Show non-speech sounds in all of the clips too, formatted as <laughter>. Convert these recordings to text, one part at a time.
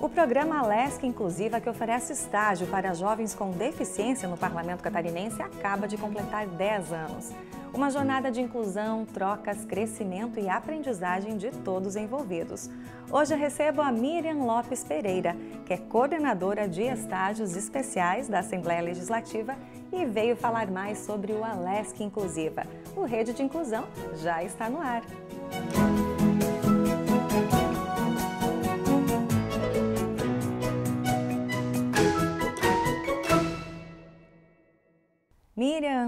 O programa Alesc Inclusiva, que oferece estágio para jovens com deficiência no Parlamento Catarinense, acaba de completar 10 anos. Uma jornada de inclusão, trocas, crescimento e aprendizagem de todos envolvidos. Hoje recebo a Miriam Lopes Pereira, que é coordenadora de estágios especiais da Assembleia Legislativa e veio falar mais sobre o Alesc Inclusiva. O Rede de Inclusão já está no ar.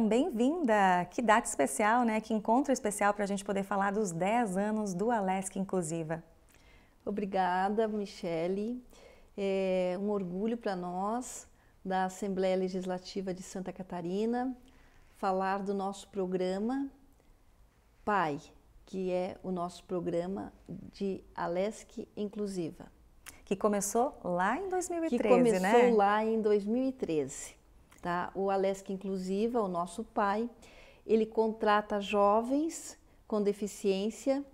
bem-vinda! Que data especial, né? Que encontro especial para a gente poder falar dos 10 anos do Alesc Inclusiva. Obrigada, Michele. É um orgulho para nós, da Assembleia Legislativa de Santa Catarina, falar do nosso programa PAI, que é o nosso programa de Alesc Inclusiva. Que começou lá em 2013, né? Que começou né? lá em 2013. Tá? O Alesc Inclusiva, é o nosso pai, ele contrata jovens com deficiência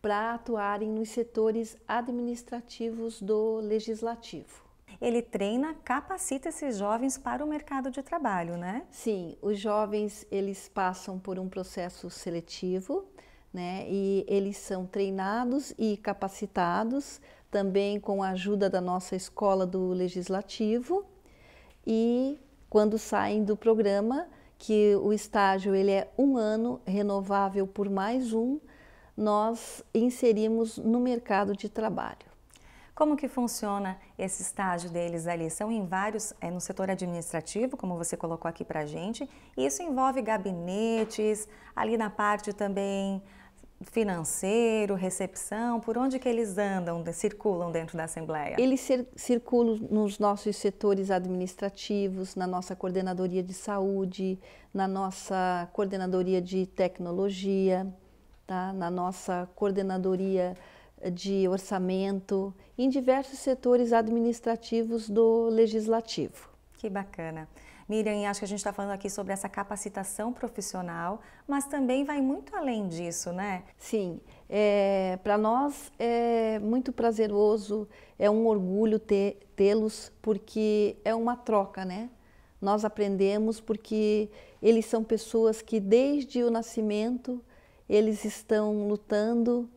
para atuarem nos setores administrativos do legislativo. Ele treina, capacita esses jovens para o mercado de trabalho, né? Sim, os jovens eles passam por um processo seletivo, né? E eles são treinados e capacitados também com a ajuda da nossa escola do legislativo e quando saem do programa, que o estágio ele é um ano, renovável por mais um, nós inserimos no mercado de trabalho. Como que funciona esse estágio deles ali? São em vários, é no setor administrativo, como você colocou aqui para gente, e isso envolve gabinetes, ali na parte também financeiro, recepção, por onde que eles andam, circulam dentro da Assembleia? Eles circulam nos nossos setores administrativos, na nossa coordenadoria de saúde, na nossa coordenadoria de tecnologia, tá? na nossa coordenadoria eh, de orçamento, em diversos setores administrativos do legislativo. Que bacana. Miriam, acho que a gente está falando aqui sobre essa capacitação profissional, mas também vai muito além disso, né? Sim, é, para nós é muito prazeroso, é um orgulho tê-los, porque é uma troca, né? Nós aprendemos porque eles são pessoas que desde o nascimento eles estão lutando,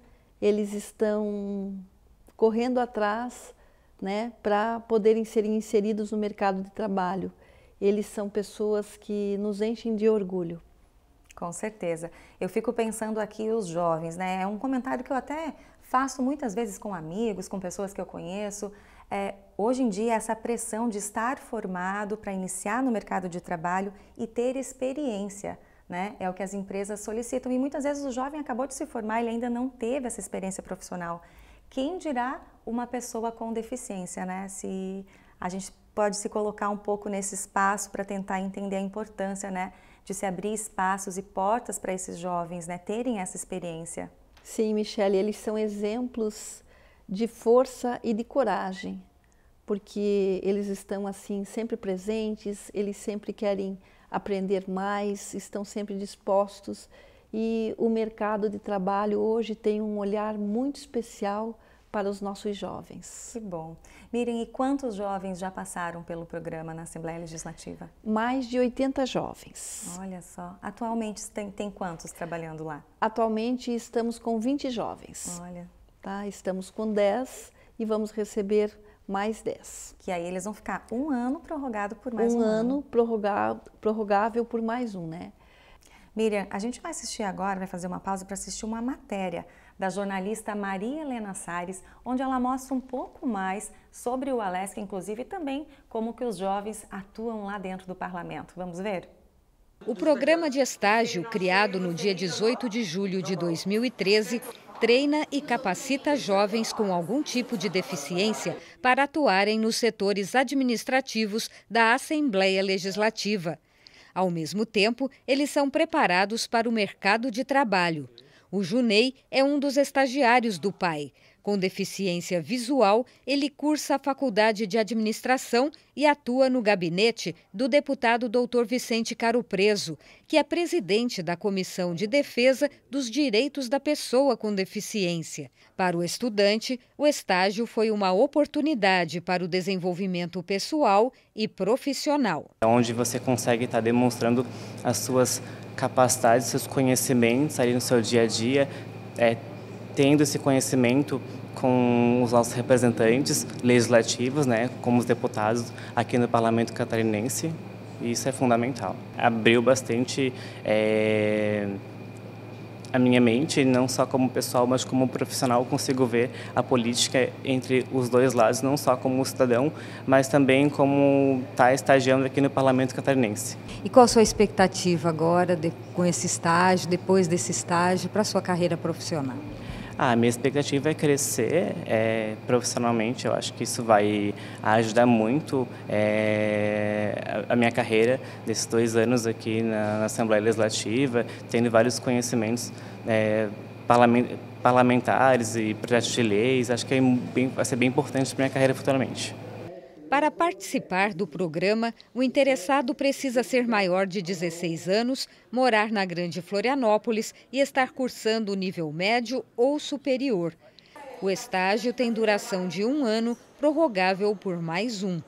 eles estão correndo atrás, né, para poderem ser inseridos no mercado de trabalho eles são pessoas que nos enchem de orgulho. Com certeza. Eu fico pensando aqui os jovens, né? É um comentário que eu até faço muitas vezes com amigos, com pessoas que eu conheço. É, hoje em dia, essa pressão de estar formado para iniciar no mercado de trabalho e ter experiência, né? É o que as empresas solicitam. E muitas vezes o jovem acabou de se formar, ele ainda não teve essa experiência profissional. Quem dirá uma pessoa com deficiência, né? Se a gente pode se colocar um pouco nesse espaço para tentar entender a importância, né, de se abrir espaços e portas para esses jovens, né, terem essa experiência. Sim, Michele, eles são exemplos de força e de coragem, porque eles estão assim sempre presentes, eles sempre querem aprender mais, estão sempre dispostos e o mercado de trabalho hoje tem um olhar muito especial para os nossos jovens. Que bom. Miriam, e quantos jovens já passaram pelo programa na Assembleia Legislativa? Mais de 80 jovens. Olha só. Atualmente tem, tem quantos trabalhando lá? Atualmente estamos com 20 jovens. Olha. Tá? Estamos com 10 e vamos receber mais 10. Que aí eles vão ficar um ano prorrogado por mais um, um ano. Um ano prorrogável, prorrogável por mais um, né? Miriam, a gente vai assistir agora, vai fazer uma pausa para assistir uma matéria da jornalista Maria Helena Sares, onde ela mostra um pouco mais sobre o Alesc, inclusive também como que os jovens atuam lá dentro do parlamento. Vamos ver? O programa de estágio, criado no dia 18 de julho de 2013, treina e capacita jovens com algum tipo de deficiência para atuarem nos setores administrativos da Assembleia Legislativa. Ao mesmo tempo, eles são preparados para o mercado de trabalho. O Junei é um dos estagiários do pai. Com deficiência visual, ele cursa a Faculdade de Administração e atua no gabinete do deputado Dr. Vicente Caro Preso, que é presidente da Comissão de Defesa dos Direitos da Pessoa com Deficiência. Para o estudante, o estágio foi uma oportunidade para o desenvolvimento pessoal e profissional. É onde você consegue estar demonstrando as suas capacidades, seus conhecimentos ali no seu dia a dia, é, tendo esse conhecimento com os nossos representantes legislativos, né, como os deputados aqui no Parlamento Catarinense. isso é fundamental. Abriu bastante é, a minha mente, não só como pessoal, mas como profissional, consigo ver a política entre os dois lados, não só como cidadão, mas também como está estagiando aqui no Parlamento Catarinense. E qual a sua expectativa agora de, com esse estágio, depois desse estágio, para a sua carreira profissional? Ah, minha expectativa é crescer é, profissionalmente. Eu acho que isso vai ajudar muito é, a minha carreira desses dois anos aqui na, na Assembleia Legislativa, tendo vários conhecimentos é, parlamentares e projetos de leis. Acho que é bem, vai ser bem importante para minha carreira futuramente. Para participar do programa, o interessado precisa ser maior de 16 anos, morar na Grande Florianópolis e estar cursando o nível médio ou superior. O estágio tem duração de um ano, prorrogável por mais um.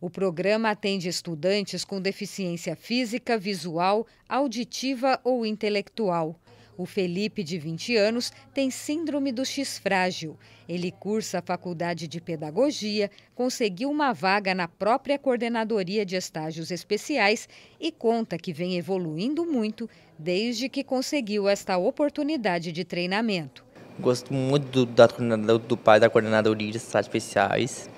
O programa atende estudantes com deficiência física, visual, auditiva ou intelectual. O Felipe, de 20 anos, tem síndrome do X frágil. Ele cursa a faculdade de pedagogia, conseguiu uma vaga na própria coordenadoria de estágios especiais e conta que vem evoluindo muito desde que conseguiu esta oportunidade de treinamento. Gosto muito do, da, do pai da coordenadoria de estágios especiais,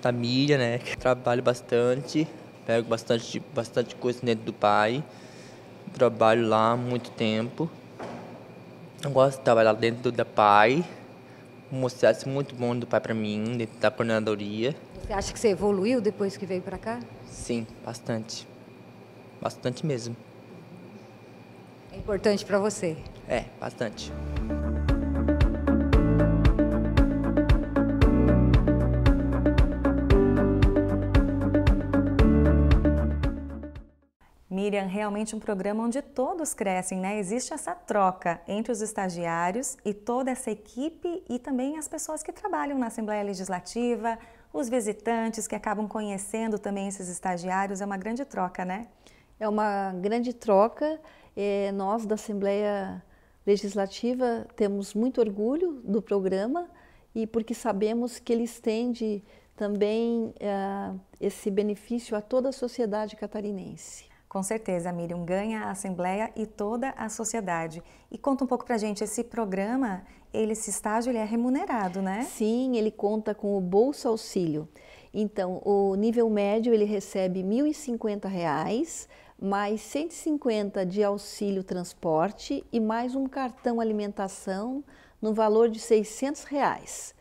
da Miriam, né? Trabalho bastante, pego bastante, bastante coisa dentro do pai. Trabalho lá há muito tempo. Eu gosto de trabalhar dentro da PAI. Um é assim processo muito bom do PAI para mim, dentro da coordenadoria. Você acha que você evoluiu depois que veio para cá? Sim, bastante. Bastante mesmo. É importante para você? É, bastante. É realmente um programa onde todos crescem, né? Existe essa troca entre os estagiários e toda essa equipe e também as pessoas que trabalham na Assembleia Legislativa, os visitantes que acabam conhecendo também esses estagiários. É uma grande troca, né? É uma grande troca. É, nós da Assembleia Legislativa temos muito orgulho do programa e porque sabemos que ele estende também uh, esse benefício a toda a sociedade catarinense. Com certeza, Miriam, ganha a Assembleia e toda a sociedade. E conta um pouco para a gente, esse programa, ele, esse estágio, ele é remunerado, né? Sim, ele conta com o Bolsa Auxílio. Então, o nível médio, ele recebe R$ 1.050,00, mais 150 de auxílio transporte e mais um cartão alimentação no valor de R$ 600. Reais.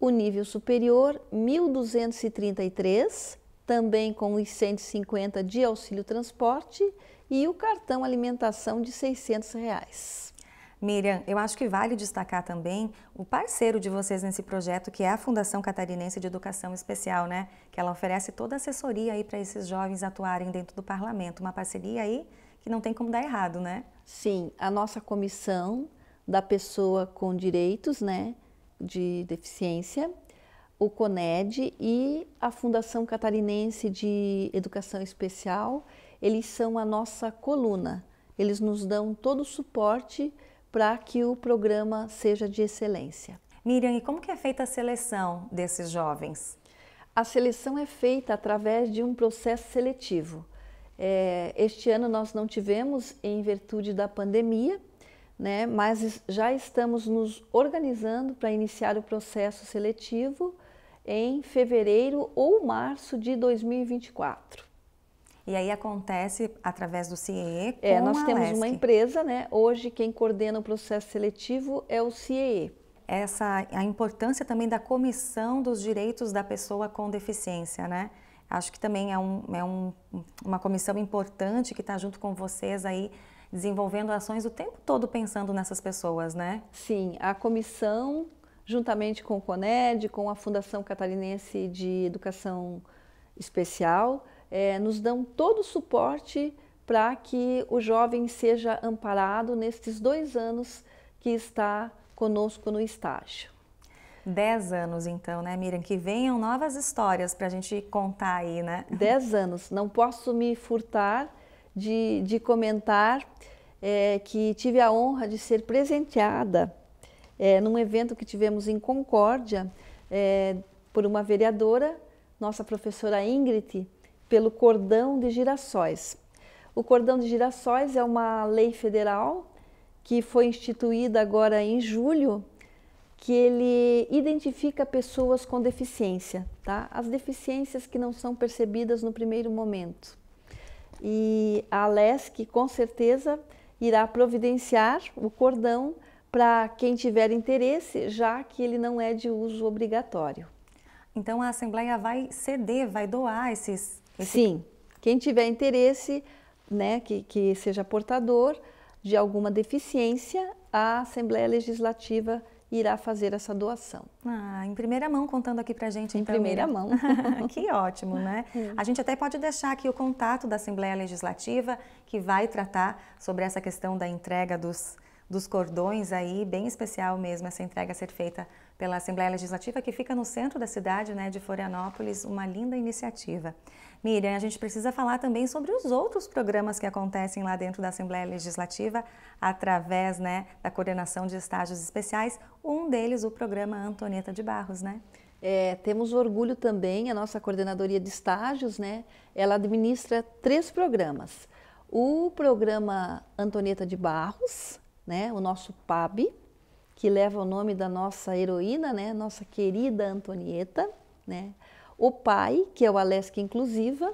O nível superior, 1.233 também com os 150 de auxílio transporte e o cartão alimentação de 600 reais. Miriam, eu acho que vale destacar também o parceiro de vocês nesse projeto, que é a Fundação Catarinense de Educação Especial, né? Que ela oferece toda a assessoria aí para esses jovens atuarem dentro do parlamento. Uma parceria aí que não tem como dar errado, né? Sim, a nossa comissão da pessoa com direitos, né, de deficiência, o CONED e a Fundação Catarinense de Educação Especial, eles são a nossa coluna. Eles nos dão todo o suporte para que o programa seja de excelência. Miriam, e como que é feita a seleção desses jovens? A seleção é feita através de um processo seletivo. É, este ano nós não tivemos em virtude da pandemia, né, mas já estamos nos organizando para iniciar o processo seletivo em fevereiro ou março de 2024. E aí acontece através do CIEE é, com é, Nós temos uma empresa, né? Hoje quem coordena o processo seletivo é o CIEE. Essa, a importância também da comissão dos direitos da pessoa com deficiência, né? Acho que também é, um, é um, uma comissão importante que está junto com vocês aí desenvolvendo ações o tempo todo pensando nessas pessoas, né? Sim, a comissão juntamente com o CONED, com a Fundação Catarinense de Educação Especial, é, nos dão todo o suporte para que o jovem seja amparado nestes dois anos que está conosco no estágio. Dez anos, então, né, Miriam? Que venham novas histórias para a gente contar aí, né? <laughs> Dez anos. Não posso me furtar de, de comentar é, que tive a honra de ser presenteada é, num evento que tivemos em Concórdia, é, por uma vereadora, nossa professora Ingrid, pelo cordão de girassóis. O cordão de girassóis é uma lei federal que foi instituída agora em julho, que ele identifica pessoas com deficiência, tá? As deficiências que não são percebidas no primeiro momento. E a LESC, com certeza, irá providenciar o cordão para quem tiver interesse, já que ele não é de uso obrigatório. Então a Assembleia vai ceder, vai doar esses. Esse... Sim, quem tiver interesse, né, que, que seja portador de alguma deficiência, a Assembleia Legislativa irá fazer essa doação. Ah, em primeira mão, contando aqui a gente. Em então, primeira né? mão. <laughs> que ótimo, né? Hum. <laughs> A gente até pode deixar aqui o contato da Assembleia Legislativa, que vai tratar sobre essa questão da entrega dos dos cordões aí, bem especial mesmo essa entrega a ser feita pela Assembleia Legislativa, que fica no centro da cidade né, de Florianópolis, uma linda iniciativa. Miriam, a gente precisa falar também sobre os outros programas que acontecem lá dentro da Assembleia Legislativa, através né, da coordenação de estágios especiais, um deles o programa Antonieta de Barros, né? É, temos orgulho também, a nossa coordenadoria de estágios, né? Ela administra três programas. O programa Antonieta de Barros, né, o nosso PAB, que leva o nome da nossa heroína, né, nossa querida Antonieta, né, o PAI, que é o Alesca Inclusiva,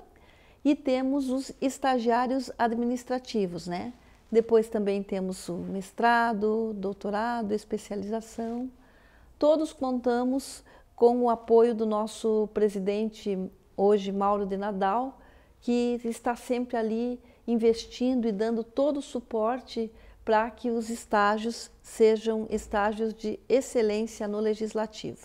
e temos os estagiários administrativos, né? Depois também temos o mestrado, doutorado, especialização. Todos contamos com o apoio do nosso presidente hoje, Mauro de Nadal, que está sempre ali investindo e dando todo o suporte para que os estágios sejam estágios de excelência no legislativo.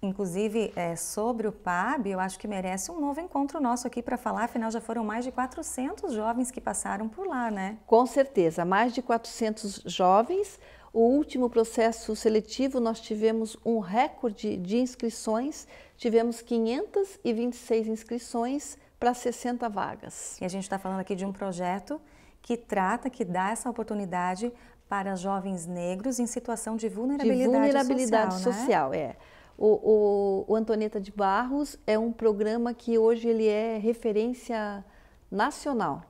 Inclusive, é, sobre o PAB, eu acho que merece um novo encontro nosso aqui para falar, afinal já foram mais de 400 jovens que passaram por lá, né? Com certeza, mais de 400 jovens. O último processo seletivo nós tivemos um recorde de inscrições, tivemos 526 inscrições para 60 vagas. E a gente está falando aqui de um projeto que trata, que dá essa oportunidade para jovens negros em situação de vulnerabilidade, de vulnerabilidade social. social né? é. O, o, o Antoneta de Barros é um programa que hoje ele é referência nacional.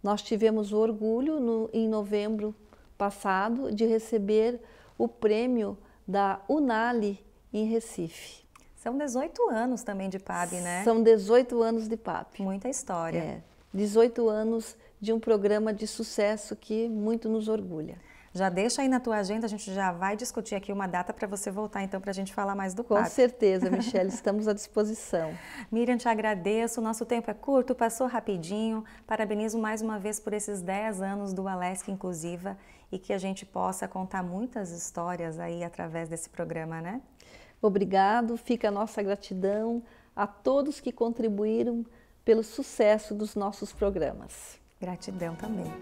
Nós tivemos o orgulho no, em novembro passado de receber o prêmio da Unali em Recife. São 18 anos também de PAB, né? São 18 anos de PAB. Muita história. É, 18 anos de um programa de sucesso que muito nos orgulha. Já deixa aí na tua agenda, a gente já vai discutir aqui uma data para você voltar, então, para a gente falar mais do quadro. Com certeza, <laughs> Michelle, estamos à disposição. Miriam, te agradeço. Nosso tempo é curto, passou rapidinho. Parabenizo mais uma vez por esses 10 anos do Alesc Inclusiva e que a gente possa contar muitas histórias aí através desse programa, né? Obrigado, fica a nossa gratidão a todos que contribuíram pelo sucesso dos nossos programas. Gratidão também.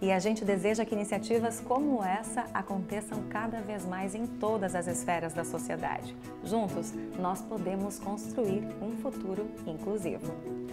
E a gente deseja que iniciativas como essa aconteçam cada vez mais em todas as esferas da sociedade. Juntos, nós podemos construir um futuro inclusivo.